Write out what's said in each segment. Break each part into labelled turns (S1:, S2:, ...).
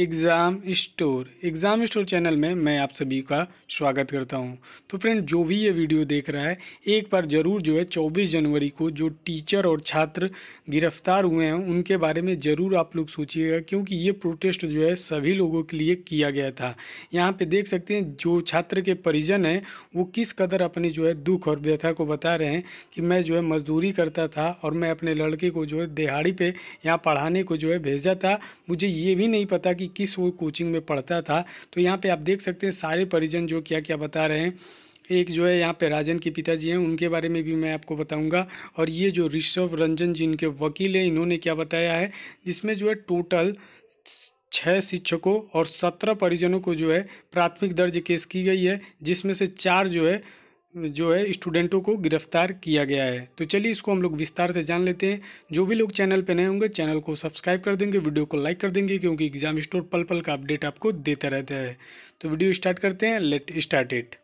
S1: exam store exam store channel में मैं आप सभी का स्वागत करता हूं तो फ्रेंड जो भी ये वीडियो देख रहा है एक बार ज़रूर जो है 24 जनवरी को जो टीचर और छात्र गिरफ्तार हुए हैं उनके बारे में ज़रूर आप लोग सोचिएगा क्योंकि ये प्रोटेस्ट जो है सभी लोगों के लिए किया गया था यहाँ पर देख सकते हैं जो छात्र के परिजन हैं वो किस कदर अपने जो है दुख और व्यथा को बता रहे हैं कि मैं जो है मजदूरी करता था और मैं अपने लड़के को जो है दिहाड़ी पर यहाँ पढ़ाने को जो है भेजा था मुझे ये भी नहीं पता कि कि किस वो कोचिंग में पढ़ता था तो यहाँ पे आप देख सकते हैं सारे परिजन जो क्या क्या बता रहे हैं एक जो है यहाँ पे राजन के पिताजी हैं उनके बारे में भी मैं आपको बताऊंगा और ये जो ऋषभ रंजन जी इनके वकील हैं इन्होंने क्या बताया है जिसमें जो है टोटल छः शिक्षकों और सत्रह परिजनों को जो है प्राथमिक दर्ज केस की गई है जिसमें से चार जो है जो है स्टूडेंटों को गिरफ्तार किया गया है तो चलिए इसको हम लोग विस्तार से जान लेते हैं जो भी लोग चैनल पर नए होंगे चैनल को सब्सक्राइब कर देंगे वीडियो को लाइक कर देंगे क्योंकि एग्जाम स्टोर पल पल का अपडेट आपको देता रहता है तो वीडियो स्टार्ट करते हैं लेट स्टार्ट इट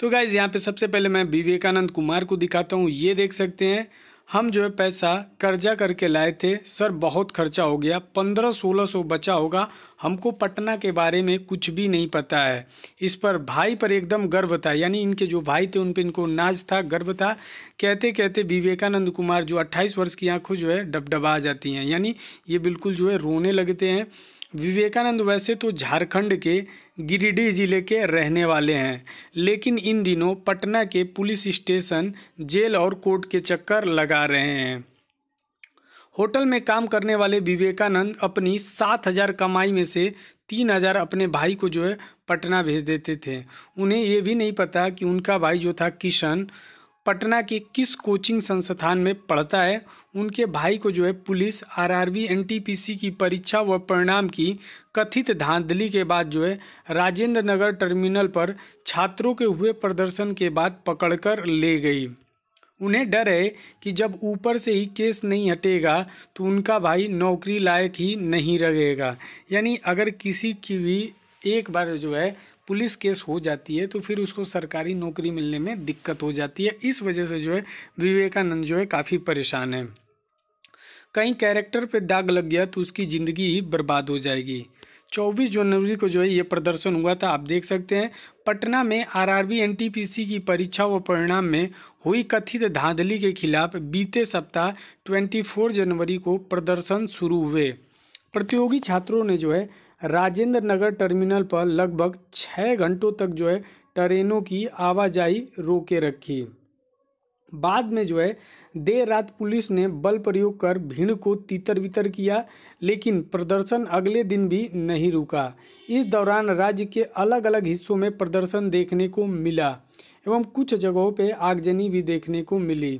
S1: तो गाइज़ यहाँ पे सबसे पहले मैं विवेकानंद कुमार को दिखाता हूँ ये देख सकते हैं हम जो है पैसा कर्जा करके लाए थे सर बहुत खर्चा हो गया पंद्रह सोलह सौ बचा होगा हमको पटना के बारे में कुछ भी नहीं पता है इस पर भाई पर एकदम गर्व था यानी इनके जो भाई थे उन पर इनको नाज था गर्व था कहते कहते विवेकानंद कुमार जो अट्ठाईस वर्ष की आँखों जो है डबडबा जाती हैं यानी ये बिल्कुल जो है रोने लगते हैं विवेकानंद वैसे तो झारखंड के गिरिडीह जिले के रहने वाले हैं लेकिन इन दिनों पटना के पुलिस स्टेशन जेल और कोर्ट के चक्कर लगा रहे हैं होटल में काम करने वाले विवेकानंद अपनी सात हज़ार कमाई में से तीन हज़ार अपने भाई को जो है पटना भेज देते थे उन्हें ये भी नहीं पता कि उनका भाई जो था किशन पटना के किस कोचिंग संस्थान में पढ़ता है उनके भाई को जो है पुलिस आरआरबी एनटीपीसी की परीक्षा व परिणाम की कथित धांधली के बाद जो है राजेंद्र नगर टर्मिनल पर छात्रों के हुए प्रदर्शन के बाद पकड़कर ले गई उन्हें डर है कि जब ऊपर से ही केस नहीं हटेगा तो उनका भाई नौकरी लायक ही नहीं रहेगा यानी अगर किसी की भी एक बार जो है पुलिस केस हो जाती है तो फिर उसको सरकारी नौकरी मिलने में दिक्कत हो जाती है इस वजह से जो है विवेकानंद जो है काफ़ी परेशान है कहीं कैरेक्टर पे दाग लग गया तो उसकी ज़िंदगी ही बर्बाद हो जाएगी 24 जनवरी को जो है ये प्रदर्शन हुआ था आप देख सकते हैं पटना में आरआरबी एनटीपीसी की परीक्षा व परिणाम में हुई कथित धांधली के खिलाफ बीते सप्ताह 24 जनवरी को प्रदर्शन शुरू हुए प्रतियोगी छात्रों ने जो है राजेंद्र नगर टर्मिनल पर लगभग छः घंटों तक जो है ट्रेनों की आवाजाही रोके रखी बाद में जो है देर रात पुलिस ने बल प्रयोग कर भीड़ को तितर बितर किया लेकिन प्रदर्शन अगले दिन भी नहीं रुका इस दौरान राज्य के अलग अलग हिस्सों में प्रदर्शन देखने को मिला एवं कुछ जगहों पर आगजनी भी देखने को मिली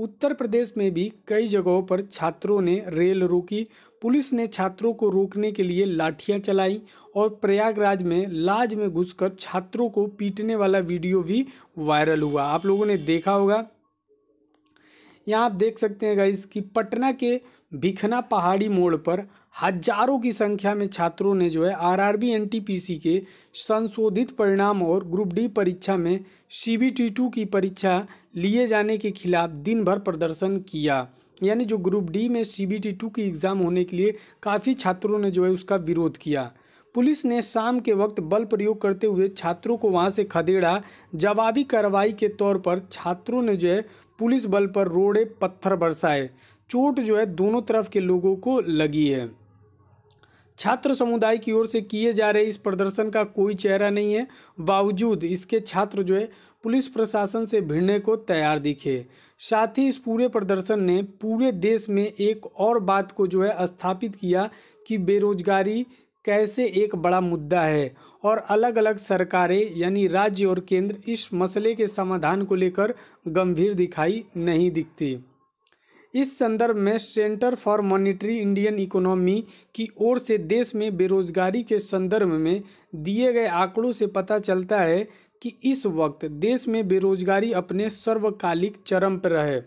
S1: उत्तर प्रदेश में भी कई जगहों पर छात्रों ने रेल रोकी पुलिस ने छात्रों को रोकने के लिए लाठियां चलाई और प्रयागराज में लाज में घुसकर छात्रों को पीटने वाला वीडियो भी वायरल हुआ आप लोगों ने देखा होगा यहाँ आप देख सकते हैं गाइस कि पटना के भिखना पहाड़ी मोड़ पर हजारों की संख्या में छात्रों ने जो है आरआरबी एनटीपीसी के संशोधित परिणाम और ग्रुप डी परीक्षा में सीबीटी टू की परीक्षा लिए जाने के खिलाफ दिन भर प्रदर्शन किया यानी जो ग्रुप डी में सीबीटी टू की एग्ज़ाम होने के लिए काफ़ी छात्रों ने जो है उसका विरोध किया पुलिस ने शाम के वक्त बल प्रयोग करते हुए छात्रों को वहां से खदेड़ा जवाबी कार्रवाई के तौर पर छात्रों ने जो है पुलिस बल पर रोड़े पत्थर बरसाए चोट जो है दोनों तरफ के लोगों को लगी है छात्र समुदाय की ओर से किए जा रहे इस प्रदर्शन का कोई चेहरा नहीं है बावजूद इसके छात्र जो है पुलिस प्रशासन से भिड़ने को तैयार दिखे साथ ही इस पूरे प्रदर्शन ने पूरे देश में एक और बात को जो है स्थापित किया कि बेरोजगारी कैसे एक बड़ा मुद्दा है और अलग अलग सरकारें यानी राज्य और केंद्र इस मसले के समाधान को लेकर गंभीर दिखाई नहीं दिखती इस संदर्भ में centre for monitoring Indian economy की ओर से देश में बेरोजगारी के संदर्भ में दिए गए आंकड़ों से पता चलता है कि इस वक्त देश में बेरोजगारी अपने सर्वकालिक चरम पर है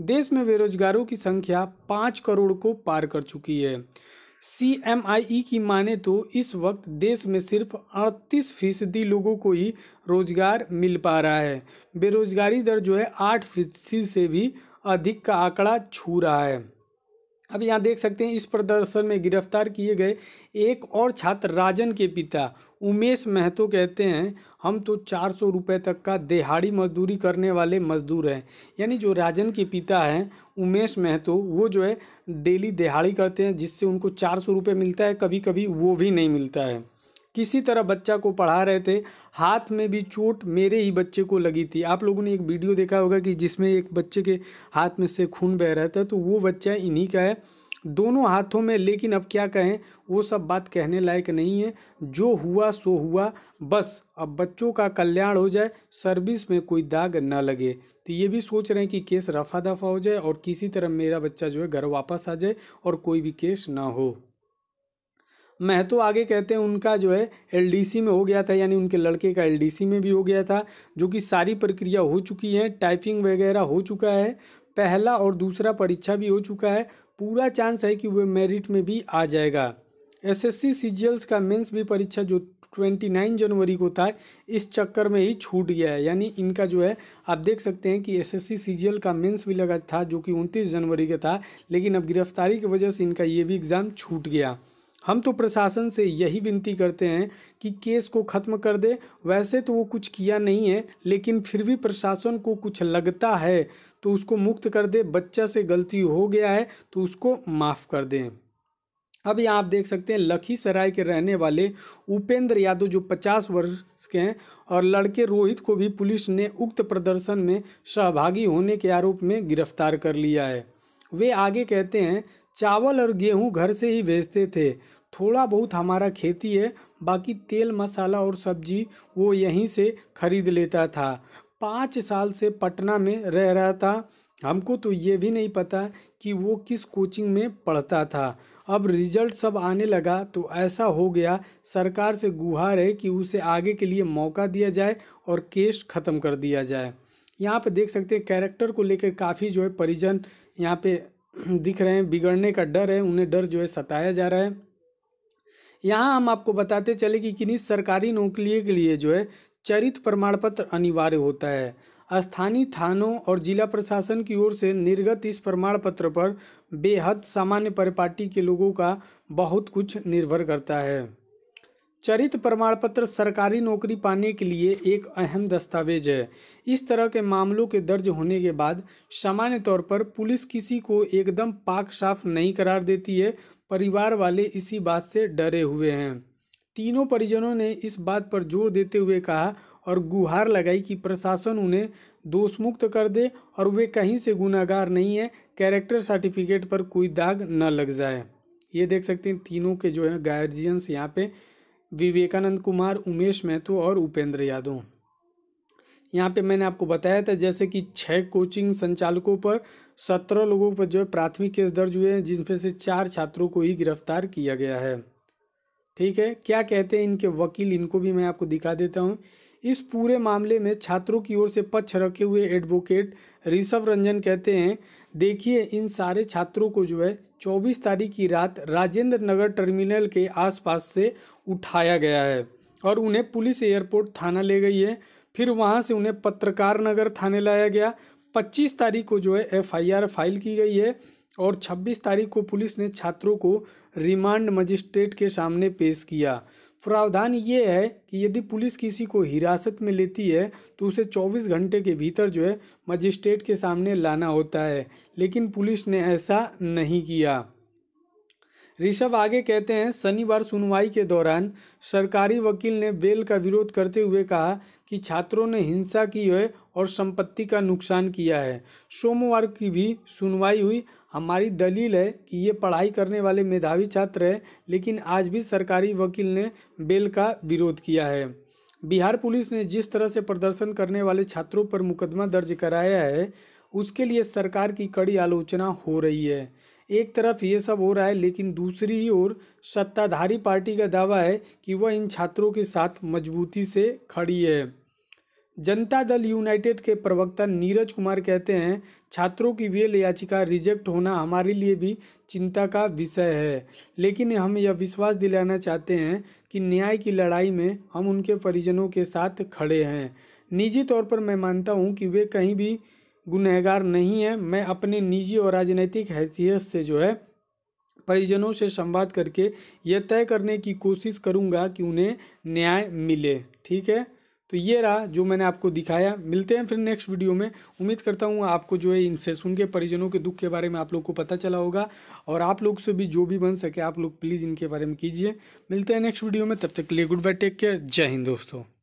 S1: देश में बेरोजगारों की संख्या पाँच करोड़ को पार कर चुकी है सी एम आई ई की माने तो इस वक्त देश में सिर्फ अड़तीस फीसदी लोगों को ही रोजगार मिल पा रहा है बेरोजगारी दर जो है आठ फीसदी से भी अधिक का आंकड़ा छू रहा है अब यहाँ देख सकते हैं इस प्रदर्शन में गिरफ्तार किए गए एक और छात्र राजन के पिता उमेश महतो कहते हैं हम तो चार सौ रुपये तक का दिहाड़ी मजदूरी करने वाले मजदूर हैं यानी जो राजन के पिता हैं उमेश महतो वो जो है डेली दिहाड़ी करते हैं जिससे उनको चार सौ रुपये मिलता है कभी कभी वो भी नहीं मिलता है किसी तरह बच्चा को पढ़ा रहे थे हाथ में भी चोट मेरे ही बच्चे को लगी थी आप लोगों ने एक वीडियो देखा होगा कि जिसमें एक बच्चे के हाथ में से खून बह रहा था तो वो बच्चा इन्हीं का है दोनों हाथों में लेकिन अब क्या कहें वो सब बात कहने लायक नहीं है जो हुआ सो हुआ बस अब बच्चों का कल्याण हो जाए सर्विस में कोई दाग ना लगे तो ये भी सोच रहे हैं कि केस रफा दफा हो जाए और किसी तरह मेरा बच्चा जो है घर वापस आ जाए और कोई भी केस ना हो महतो आगे कहते हैं उनका जो है एलडीसी में हो गया था यानी उनके लड़के का एलडीसी में भी हो गया था जो कि सारी प्रक्रिया हो चुकी है टाइपिंग वगैरह हो चुका है पहला और दूसरा परीक्षा भी हो चुका है पूरा चांस है कि वह मेरिट में भी आ जाएगा एसएससी सीजीएल्स का मेंस भी परीक्षा जो ट्वेंटी नाइन जनवरी को था इस चक्कर में ही छूट गया है यानी इनका जो है आप देख सकते हैं कि एसएससी सीजीएल का मेंस भी लगा था जो कि उनतीस जनवरी का था लेकिन अब गिरफ्तारी की वजह से इनका ये भी एग्ज़ाम छूट गया हम तो प्रशासन से यही विनती करते हैं कि केस को ख़त्म कर दे वैसे तो वो कुछ किया नहीं है लेकिन फिर भी प्रशासन को कुछ लगता है तो उसको मुक्त कर दे बच्चा से गलती हो गया है तो उसको माफ़ कर दें अब यहाँ आप देख सकते हैं लखीसराय के रहने वाले उपेंद्र यादव जो 50 वर्ष के हैं और लड़के रोहित को भी पुलिस ने उक्त प्रदर्शन में सहभागी होने के आरोप में गिरफ्तार कर लिया है वे आगे कहते हैं चावल और गेहूँ घर से ही बेचते थे थोड़ा बहुत हमारा खेती है बाकी तेल मसाला और सब्जी वो यहीं से ख़रीद लेता था पाँच साल से पटना में रह रहा था हमको तो ये भी नहीं पता कि वो किस कोचिंग में पढ़ता था अब रिजल्ट सब आने लगा तो ऐसा हो गया सरकार से गुहार है कि उसे आगे के लिए मौका दिया जाए और केस ख़त्म कर दिया जाए यहाँ पे देख सकते हैं कैरेक्टर को लेकर काफ़ी जो है परिजन यहाँ पे दिख रहे हैं बिगड़ने का डर है उन्हें डर जो है सताया जा रहा है यहाँ हम आपको बताते चले कि किन्हीं सरकारी नौकरी के लिए जो है चरित प्रमाण पत्र अनिवार्य होता है स्थानीय थानों और जिला प्रशासन की ओर से निर्गत इस प्रमाण पत्र पर बेहद सामान्य परिपाटी के लोगों का बहुत कुछ निर्भर करता है चरित्र प्रमाण पत्र सरकारी नौकरी पाने के लिए एक अहम दस्तावेज है इस तरह के मामलों के दर्ज होने के बाद सामान्य तौर पर पुलिस किसी को एकदम पाक साफ नहीं करार देती है परिवार वाले इसी बात से डरे हुए हैं तीनों परिजनों ने इस बात पर जोर देते हुए कहा और गुहार लगाई कि प्रशासन उन्हें दोष मुक्त कर दे और वे कहीं से गुनागार नहीं है कैरेक्टर सर्टिफिकेट पर कोई दाग न लग जाए ये देख सकते हैं तीनों के जो है गार्जियंस यहाँ पे विवेकानंद कुमार उमेश महतो और उपेंद्र यादव यहाँ पे मैंने आपको बताया था जैसे कि छः कोचिंग संचालकों पर सत्रह लोगों पर जो है प्राथमिक केस दर्ज हुए हैं जिसमें से चार छात्रों को ही गिरफ्तार किया गया है ठीक है क्या कहते हैं इनके वकील इनको भी मैं आपको दिखा देता हूँ इस पूरे मामले में छात्रों की ओर से पक्ष रखे हुए एडवोकेट ऋषभ रंजन कहते हैं देखिए इन सारे छात्रों को जो है 24 तारीख की रात राजेंद्र नगर टर्मिनल के आसपास से उठाया गया है और उन्हें पुलिस एयरपोर्ट थाना ले गई है फिर वहाँ से उन्हें पत्रकार नगर थाने लाया गया 25 तारीख को जो है एफआईआर फाइल की गई है और 26 तारीख को पुलिस ने छात्रों को रिमांड मजिस्ट्रेट के सामने पेश किया प्रावधान ये है कि यदि पुलिस किसी को हिरासत में लेती है तो उसे 24 घंटे के भीतर जो है मजिस्ट्रेट के सामने लाना होता है लेकिन पुलिस ने ऐसा नहीं किया ऋषभ आगे कहते हैं शनिवार सुनवाई के दौरान सरकारी वकील ने बेल का विरोध करते हुए कहा कि छात्रों ने हिंसा की है और संपत्ति का नुकसान किया है सोमवार की भी सुनवाई हुई हमारी दलील है कि ये पढ़ाई करने वाले मेधावी छात्र हैं लेकिन आज भी सरकारी वकील ने बेल का विरोध किया है बिहार पुलिस ने जिस तरह से प्रदर्शन करने वाले छात्रों पर मुकदमा दर्ज कराया है उसके लिए सरकार की कड़ी आलोचना हो रही है एक तरफ ये सब हो रहा है लेकिन दूसरी ही ओर सत्ताधारी पार्टी का दावा है कि वह इन छात्रों के साथ मजबूती से खड़ी है जनता दल यूनाइटेड के प्रवक्ता नीरज कुमार कहते हैं छात्रों की वेल याचिका रिजेक्ट होना हमारे लिए भी चिंता का विषय है लेकिन हम यह विश्वास दिलाना चाहते हैं कि न्याय की लड़ाई में हम उनके परिजनों के साथ खड़े हैं निजी तौर पर मैं मानता हूं कि वे कहीं भी गुनहगार नहीं है मैं अपने निजी और राजनीतिक हैसियत से जो है परिजनों से संवाद करके यह तय करने की कोशिश करूँगा कि उन्हें न्याय मिले ठीक है तो ये रहा जो मैंने आपको दिखाया मिलते हैं फिर नेक्स्ट वीडियो में उम्मीद करता हूँ आपको जो है इनसे सुन के परिजनों के दुख के बारे में आप लोग को पता चला होगा और आप लोग से भी जो भी बन सके आप लोग प्लीज़ इनके बारे में कीजिए मिलते हैं नेक्स्ट वीडियो में तब तक के लिए गुड बाय टेक केयर जय हिंद दोस्तों